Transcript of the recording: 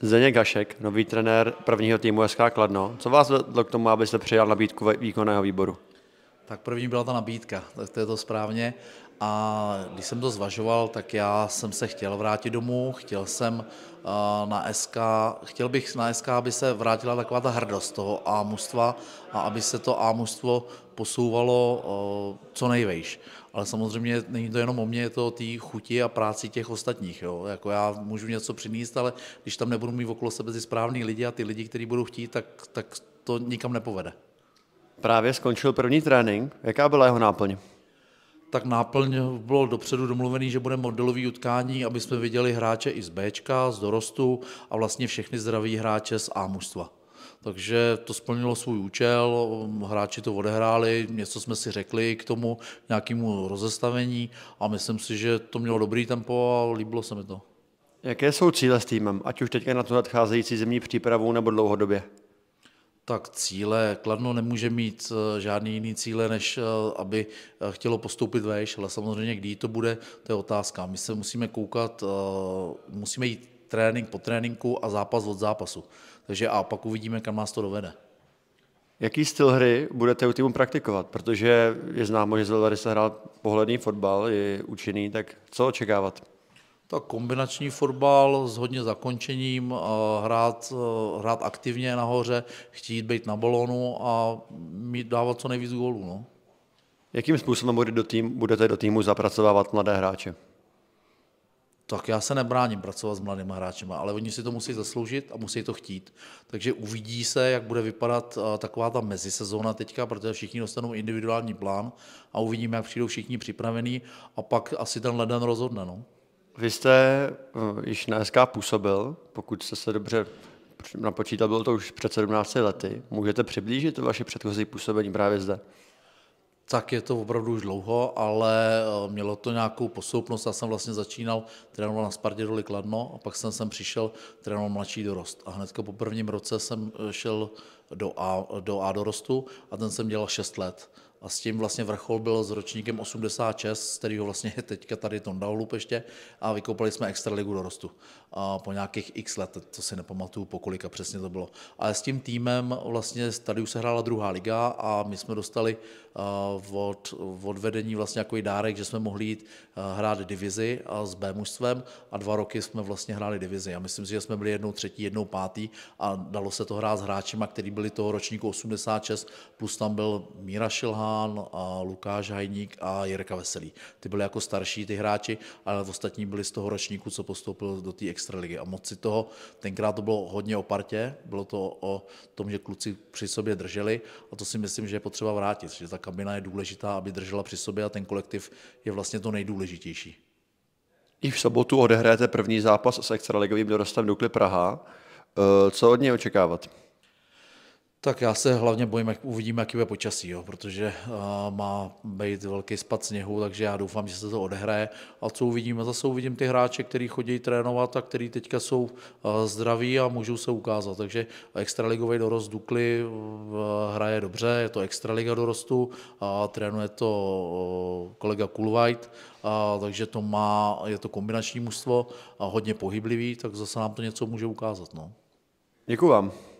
Zdeněk Hašek, nový trenér prvního týmu SK Kladno. Co vás vedlo k tomu, abyste přijal nabídku výkonného výboru? tak první byla ta nabídka, tak to je to správně. A když jsem to zvažoval, tak já jsem se chtěl vrátit domů, chtěl jsem eh, na SK, chtěl bych na SK, aby se vrátila taková ta hrdost toho A a aby se to A posouvalo eh, co nejvejš. Ale samozřejmě není to jenom o mě, je to o té chuti a práci těch ostatních. Jo. Jako já můžu něco přinést, ale když tam nebudu mít okolo sebe ty správný lidi a ty lidi, kteří budou chtít, tak, tak to nikam nepovede. Právě skončil první trénink. Jaká byla jeho náplň? Tak náplň bylo dopředu domluvený, že bude modelový utkání, aby jsme viděli hráče i z B, z dorostu a vlastně všechny zdraví hráče z A mužstva. Takže to splnilo svůj účel, hráči to odehráli, něco jsme si řekli k tomu nějakému rozestavení a myslím si, že to mělo dobrý tempo a líbilo se mi to. Jaké jsou cíle s týmem, ať už teďka na tu nadcházející zemní přípravu nebo dlouhodobě? Tak cíle, Kladno nemůže mít eh, žádný jiný cíle, než eh, aby eh, chtělo postoupit vejš, ale samozřejmě kdy to bude, to je otázka. My se musíme koukat, musíme jít trénink po tréninku a zápas od zápasu. Takže a pak uvidíme, kam nás to dovede. Jaký styl hry budete u týmu praktikovat? Protože je známo, že z se hrál pohledný fotbal, je účinný, tak co očekávat? Tak kombinační fotbal s hodně zakončením, eh, hrát, eh, hrát aktivně nahoře, chtít být na balonu a mít, dávat co nejvíc gólů. No. Jakým způsobem bude do tým, budete do týmu zapracovávat mladé hráče? Tak já se nebráním pracovat s mladými hráči, ale oni si to musí zasloužit a musí to chtít. Takže uvidí se, jak bude vypadat eh, taková ta mezisezóna teďka, protože všichni dostanou individuální plán a uvidíme, jak přijdou všichni připravení a pak asi ten leden rozhodne. No. Vy jste uh, již na SK působil, pokud jste se dobře napočítal, bylo to už před 17 lety. Můžete přiblížit to vaše předchozí působení právě zde? Tak je to opravdu už dlouho, ale eh, mělo to nějakou posloupnost. Já jsem vlastně začínal, trénovat na Spartě doli Kladno a pak jsem sem přišel, trénovat mladší dorost. A hned po prvním roce jsem eh, šel do A, do A dorostu a ten jsem dělal 6 let. A s tím vlastně vrchol byl s ročníkem 86, z kterého vlastně teďka tady Tonda Holub ještě a vykoupali jsme Extraligu dorostu a po nějakých x let, to si nepamatuju, po kolika přesně to bylo. Ale s tím týmem vlastně tady už se hrála druhá liga a my jsme dostali od, od vedení vlastně jako dárek, že jsme mohli jít hrát divizi s B mužstvem a dva roky jsme vlastně hráli divizi. A myslím si, že jsme byli jednou třetí, jednou pátý a dalo se to hrát s hráčima, který byli toho ročníku 86, plus tam byl Míra Šilhán a Lukáš Hajník a Jirka Veselý. Ty byli jako starší ty hráči, ale ostatní byli z toho ročníku, co postoupil do té extraligy. A moc si toho, tenkrát to bylo hodně o partě, bylo to o tom, že kluci při sobě drželi a to si myslím, že je potřeba vrátit, že ta kabina je důležitá, aby držela při sobě a ten kolektiv je vlastně to nejdůležitější. I v sobotu odehráte první zápas s extraligovým dorostem Dukly Praha. Eh, co od něj očekávat? Tak já se hlavně bojím, jak uvidíme, jaký bude počasí, jo, protože uh, má být velký spad sněhu, takže já doufám, že se to odehraje. A co uvidíme? Zase uvidím ty hráče, kteří chodí trénovat a kteří teďka jsou uh, zdraví a můžou se ukázat. Takže extraligový dorost Dukly uh, hraje dobře, je to extraliga dorostu, a trénuje to uh, kolega Kulvajt, a, takže to má, je to kombinační mužstvo a hodně pohyblivý, tak zase nám to něco může ukázat. No. Děkuji vám.